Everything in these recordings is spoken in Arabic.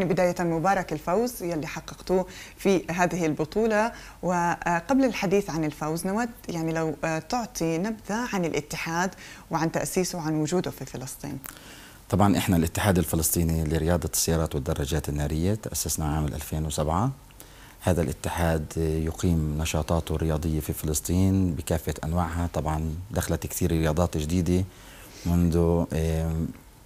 يعني بداية مبارك الفوز يلي حققتوه في هذه البطولة وقبل الحديث عن الفوز نود يعني لو آه، تعطي نبذة عن الاتحاد وعن تأسيسه وعن وجوده في فلسطين طبعا احنا الاتحاد الفلسطيني لرياضة السيارات والدراجات النارية تأسسنا عام 2007 هذا الاتحاد يقيم نشاطاته الرياضية في فلسطين بكافة أنواعها طبعا دخلت كثير رياضات جديدة منذ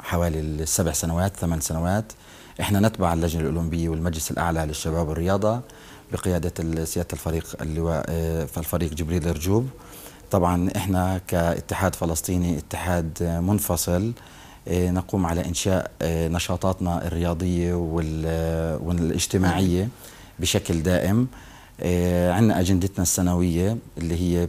حوالي السبع سنوات ثمان سنوات احنا نتبع اللجنه الاولمبيه والمجلس الاعلى للشباب والرياضه بقياده سياده الفريق اللواء آه، الفريق جبريل الرجوب طبعا احنا كاتحاد فلسطيني اتحاد آه، منفصل آه، نقوم على انشاء نشاطاتنا الرياضيه والاجتماعيه بشكل دائم آه، عندنا اجندتنا السنويه اللي هي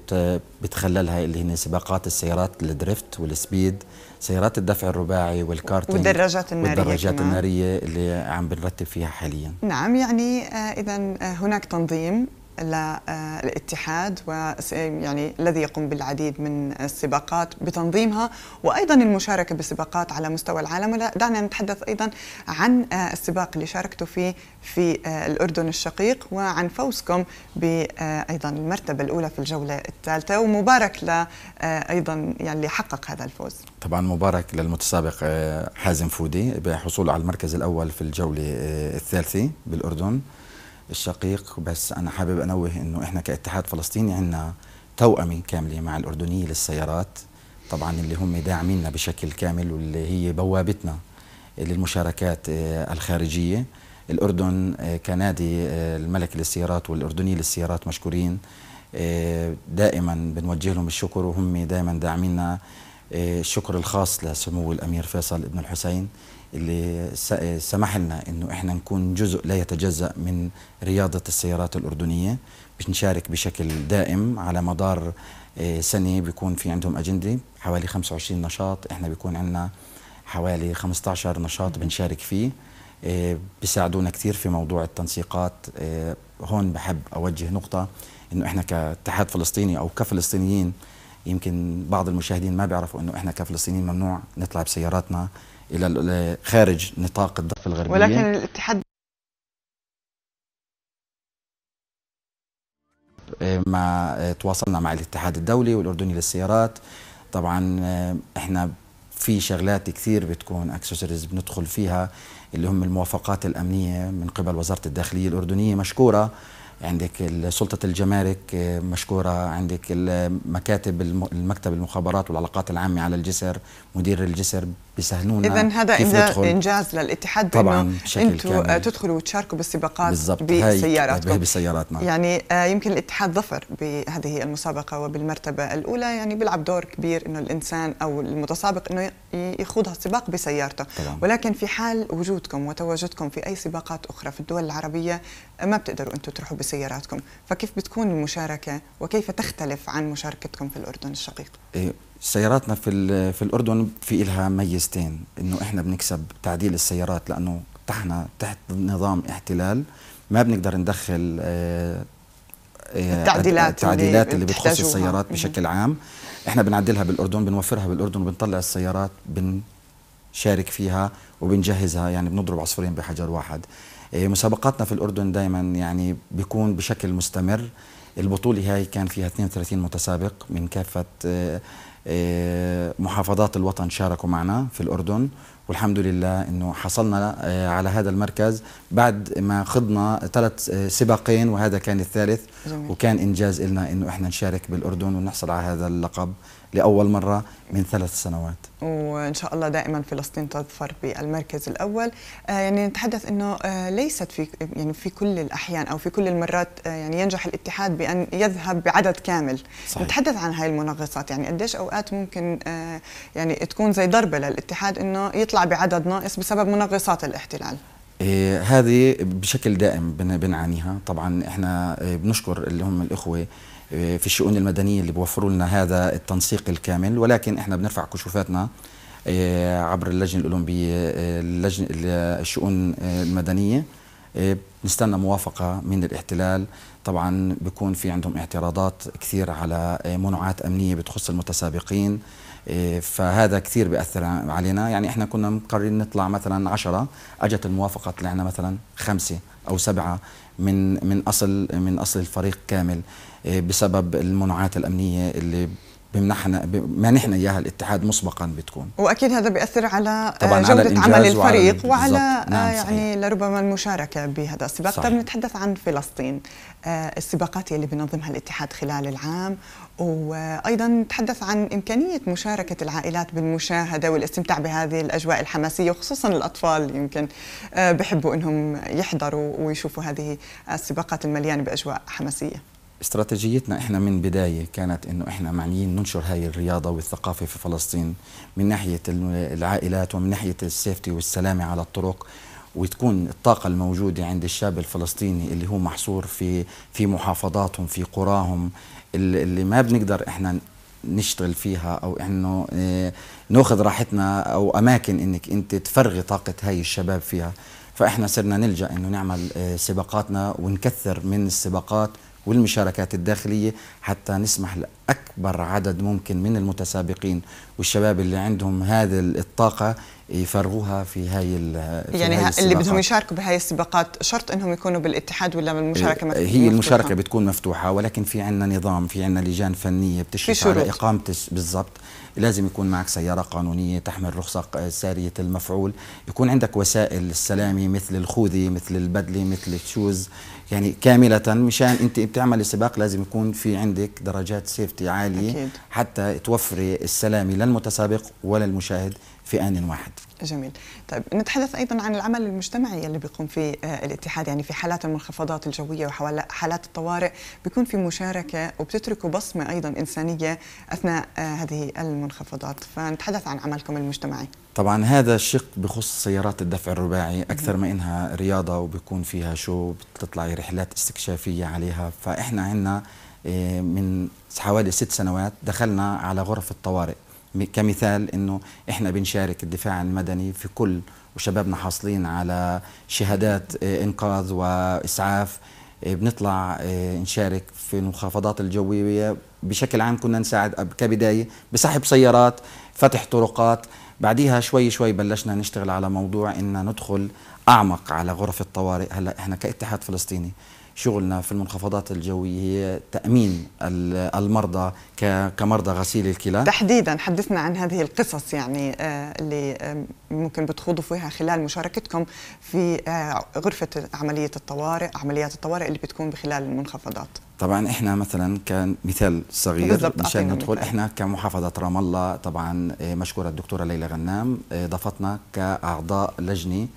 بتخللها اللي هن سباقات السيارات الدريفت والسبيد سيارات الدفع الرباعي والكارتنج والدراجات الناريه والدراجات الناريه اللي عم بنرتب فيها حاليا نعم يعني آه، اذا آه، هناك تنظيم للاتحاد آه، يعني الذي يقوم بالعديد من السباقات بتنظيمها وايضا المشاركه بسباقات على مستوى العالم دعنا نتحدث ايضا عن آه، السباق اللي شاركتوا فيه في آه، الاردن الشقيق وعن فوزكم بايضا المرتبه الاولى في الجوله الثالثه ومبارك ل ايضا يعني اللي حقق هذا الفوز طبعا مبارك للمتسابق حازم فودي بحصوله على المركز الاول في الجوله الثالثه بالاردن الشقيق بس أنا حابب أنوه أنه إحنا كاتحاد فلسطيني عندنا توأمة كاملة مع الأردنية للسيارات طبعا اللي هم داعميننا بشكل كامل واللي هي بوابتنا للمشاركات آه، الخارجية الأردن آه، كنادي آه، الملك للسيارات والأردني للسيارات مشكورين دائما بنوجه لهم الشكر وهم دائما داعميننا الشكر الخاص لسمو الأمير فيصل ابن الحسين اللي سمح لنا انه احنا نكون جزء لا يتجزا من رياضه السيارات الاردنيه بنشارك بشكل دائم على مدار آه، سنه بيكون في عندهم اجنده حوالي 25 نشاط احنا بيكون عندنا حوالي 15 نشاط بنشارك فيه آه، بيساعدونا كثير في موضوع التنسيقات آه، هون بحب اوجه نقطه انه احنا كاتحاد فلسطيني او كفلسطينيين يمكن بعض المشاهدين ما بيعرفوا انه احنا كفلسطينيين ممنوع نطلع بسياراتنا الى خارج نطاق الضفه الغربيه ولكن الاتحاد مع تواصلنا مع الاتحاد الدولي والاردني للسيارات طبعا احنا في شغلات كثير بتكون اكسسوارز بندخل فيها اللي هم الموافقات الامنيه من قبل وزاره الداخليه الاردنيه مشكوره عندك سلطة الجمارك آه، مشكورة عندك المكاتب المكتب المخابرات والعلاقات العامة على الجسر مدير الجسر بيسهلونا إذا هذا إنجاز للاتحاد طبعا أنتم آه، تدخلوا وتشاركوا بالسباقات بالزبط. بسياراتكم هي بسياراتنا نعم. يعني آه، يمكن الاتحاد ظفر بهذه المسابقة وبالمرتبة الأولى يعني بيلعب دور كبير أنه الإنسان أو المتسابق أنه يخوض السباق بسيارته طبعا. ولكن في حال وجودكم وتواجدكم في أي سباقات أخرى في الدول العربية ما بتقدروا أنتم تروحوا بسياراتكم فكيف بتكون المشاركة وكيف تختلف عن مشاركتكم في الأردن الشقيق إيه، سياراتنا في, في الأردن في إلها ميزتين إنه إحنا بنكسب تعديل السيارات لأنه تحنا تحت نظام احتلال ما بنقدر ندخل التعديلات آه، آه، التعديلات اللي, اللي بتخص السيارات بشكل عام احنا بنعدلها بالاردن بنوفرها بالاردن وبنطلع السيارات بنشارك فيها وبنجهزها يعني بنضرب عصفورين بحجر واحد إيه، مسابقاتنا في الأردن دائما يعني بيكون بشكل مستمر البطولة هاي كان فيها 32 متسابق من كافة إيه، إيه، محافظات الوطن شاركوا معنا في الأردن والحمد لله انه حصلنا على هذا المركز بعد ما خضنا ثلاث سباقين وهذا كان الثالث جميل. وكان انجاز لنا انه احنا نشارك بالاردن ونحصل على هذا اللقب لأول مرة من ثلاث سنوات وإن شاء الله دائما فلسطين تظفر بالمركز الأول آه يعني نتحدث أنه آه ليست في يعني في كل الأحيان أو في كل المرات آه يعني ينجح الاتحاد بأن يذهب بعدد كامل صحيح. نتحدث عن هاي المنغصات يعني قديش أوقات ممكن آه، يعني تكون زي ضربة للاتحاد أنه يطلع بعدد ناقص بسبب منغصات الاحتلال إيه هذه بشكل دائم بنعانيها طبعا احنا آه، بنشكر اللي هم الاخوه آه، في الشؤون المدنيه اللي بيوفروا لنا هذا التنسيق الكامل ولكن احنا بنرفع كشوفاتنا آه، عبر اللجنه الاولمبيه آه، اللجنه الشؤون المدنيه نستنى موافقة من الاحتلال طبعا بيكون في عندهم اعتراضات كثير على منعات أمنية بتخص المتسابقين فهذا كثير بيأثر علينا يعني احنا كنا مقررين نطلع مثلا عشرة أجت الموافقة طلعنا مثلا خمسة أو سبعة من من اصل من اصل الفريق كامل آه، بسبب المنوعات الامنيه اللي بمنحنا بمنحنا اياها الاتحاد مسبقا بتكون واكيد هذا بياثر على آه، طبعا جوده على عمل الفريق وعلى, وعلى آه، نعم يعني صحيح. لربما المشاركه بهذا السباق طب نتحدث عن فلسطين آه، السباقات اللي بينظمها الاتحاد خلال العام وايضا نتحدث عن امكانيه مشاركه العائلات بالمشاهده والاستمتاع بهذه الاجواء الحماسيه وخصوصا الاطفال يمكن بحبوا انهم يحضروا ويشوفوا هذه السباقات المليانه باجواء حماسيه استراتيجيتنا احنا من بدايه كانت انه احنا معنيين ننشر هاي الرياضه والثقافه في فلسطين من ناحيه العائلات ومن ناحيه السيفتي والسلامه على الطرق وتكون الطاقة الموجودة عند الشاب الفلسطيني اللي هو محصور في في محافظاتهم في قراهم اللي ما بنقدر احنا نشتغل فيها او انه آه، ناخذ راحتنا او اماكن انك انت تفرغي طاقة هاي الشباب فيها فاحنا صرنا نلجا انه نعمل آه، سباقاتنا ونكثر من السباقات والمشاركات الداخلية حتى نسمح أكبر عدد ممكن من المتسابقين والشباب اللي عندهم هذه الطاقة يفرغوها في هاي في يعني هاي اللي بدهم يشاركوا بهاي السباقات شرط انهم يكونوا بالاتحاد ولا المشاركه مفتوحه؟ هي المشاركه بتكون مفتوحه ولكن في عندنا نظام في عندنا لجان فنيه بتشرف على اقامه بالضبط لازم يكون معك سياره قانونيه تحمل رخصه ساريه المفعول يكون عندك وسائل السلامه مثل الخوذه مثل البدله مثل الشوز يعني كامله مشان انت بتعمل سباق لازم يكون في عندك درجات سيف سيفتي عاليه أكيد. حتى توفري السلامه للمتسابق وللمشاهد ولا المشاهد في آن واحد جميل طيب نتحدث أيضا عن العمل المجتمعي اللي بيقوم فيه آه، الاتحاد يعني في حالات المنخفضات الجوية وحالات الطوارئ بيكون في مشاركة وبتتركوا بصمة أيضا إنسانية أثناء آه، هذه المنخفضات فنتحدث عن عملكم المجتمعي طبعا هذا الشق بخص سيارات الدفع الرباعي أكثر ما إنها رياضة وبيكون فيها شو بتطلعي رحلات استكشافية عليها فإحنا عندنا آه، من حوالي ست سنوات دخلنا على غرف الطوارئ كمثال انه احنا بنشارك الدفاع المدني في كل وشبابنا حاصلين على شهادات آه، انقاذ واسعاف آه، بنطلع نشارك في المخافضات الجويه بشكل عام كنا نساعد كبدايه بسحب سيارات فتح طرقات بعديها شوي شوي بلشنا نشتغل على موضوع ان ندخل اعمق على غرف الطوارئ هلا احنا كاتحاد فلسطيني شغلنا في المنخفضات الجوية هي تأمين المرضى كمرضى غسيل الكلى تحديدا حدثنا عن هذه القصص يعني آه، اللي آه، ممكن بتخوضوا فيها خلال مشاركتكم في آه، غرفة عملية الطوارئ عمليات الطوارئ اللي بتكون بخلال المنخفضات طبعا احنا مثلا كمثال صغير مشان ندخل احنا كمحافظه رام الله طبعا مشكوره الدكتوره ليلى غنام ضفتنا كاعضاء لجنه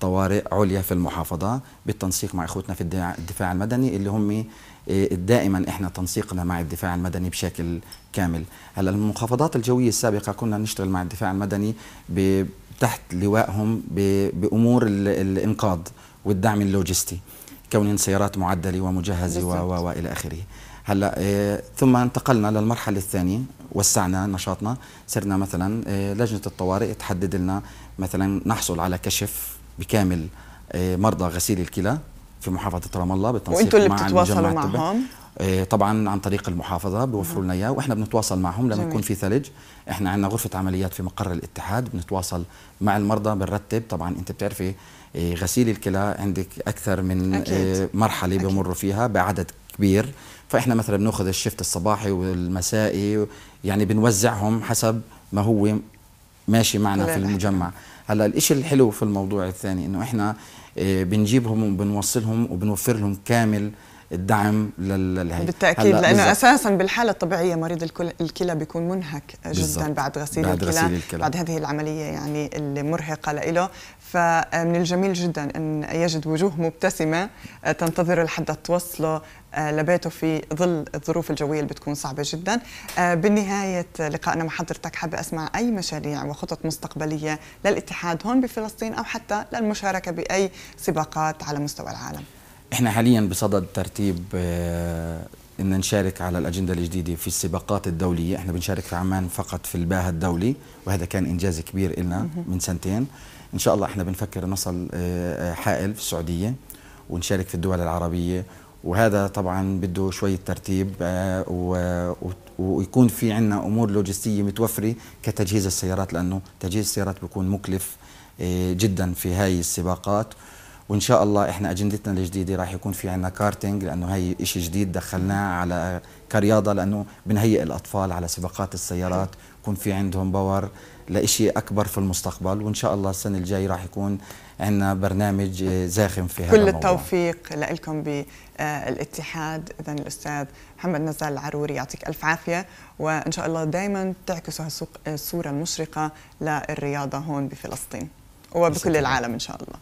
طوارئ عليا في المحافظة بالتنسيق مع إخوتنا في الدفاع المدني اللي هم آه، دائما إحنا تنسيقنا مع الدفاع المدني بشكل كامل هلا المنخفضات الجوية السابقة كنا نشتغل مع الدفاع المدني تحت لوائهم بأمور الإنقاذ والدعم اللوجستي كون سيارات معدلة ومجهزة وإلى آخره هلا آه، ثم انتقلنا للمرحله الثانيه وسعنا نشاطنا صرنا مثلا آه، لجنه الطوارئ تحدد لنا مثلا نحصل على كشف بكامل آه، مرضى غسيل الكلى في محافظه رام الله بالتنسيق وانتوا اللي مع بتتواصلوا معهم آه، طبعا عن طريق المحافظه بيوفروا لنا اياه واحنا بنتواصل معهم لما يكون في ثلج احنا عندنا غرفه عمليات في مقر الاتحاد بنتواصل مع المرضى بنرتب طبعا انت بتعرفي آه، غسيل الكلى عندك اكثر من أكيد. مرحله بيمروا بمروا فيها بعدد كبير فاحنا مثلا بناخذ الشفت الصباحي والمسائي يعني بنوزعهم حسب ما هو ماشي معنا في المجمع هلا الإشي الحلو في الموضوع الثاني إنه إحنا آه، بنجيبهم وبنوصلهم وبنوفر لهم كامل الدعم للهي بالتاكيد لانه بالزبط. اساسا بالحاله الطبيعيه مريض الكلى بيكون منهك جدا بالزبط. بعد غسيل بعد الكلى, غسيل الكلى بعد هذه العمليه يعني المرهقه له فمن الجميل جدا ان يجد وجوه مبتسمه آه، تنتظر لحد توصله آه، لبيته في ظل الظروف الجويه اللي بتكون صعبه جدا آه، بالنهايه لقائنا مع حضرتك حابه اسمع اي مشاريع وخطط مستقبليه للاتحاد هون بفلسطين او حتى للمشاركه باي سباقات على مستوى العالم احنا حاليا بصدد ترتيب آه، ان نشارك على الاجنده الجديده في السباقات الدوليه احنا بنشارك في عمان فقط في الباهة الدولي وهذا كان انجاز كبير لنا من سنتين ان شاء الله احنا بنفكر نصل آه، آه، حائل في السعوديه ونشارك في الدول العربيه وهذا طبعا بده شويه ترتيب ويكون في عندنا امور لوجستيه متوفره كتجهيز السيارات لانه تجهيز السيارات بيكون مكلف جدا في هاي السباقات وان شاء الله احنا اجندتنا الجديده راح يكون في عندنا كارتينج لانه هي شيء جديد دخلناه على كرياضه لانه بنهيئ الاطفال على سباقات السيارات يكون في عندهم باور لشيء أكبر في المستقبل وإن شاء الله السنة الجاي راح يكون عندنا برنامج زاخم في هذا كل التوفيق لكم بالاتحاد إذا الأستاذ محمد نزال العروري يعطيك ألف عافية وإن شاء الله دائما تعكسوا الصورة المشرقة للرياضة هون بفلسطين وبكل العالم إن شاء الله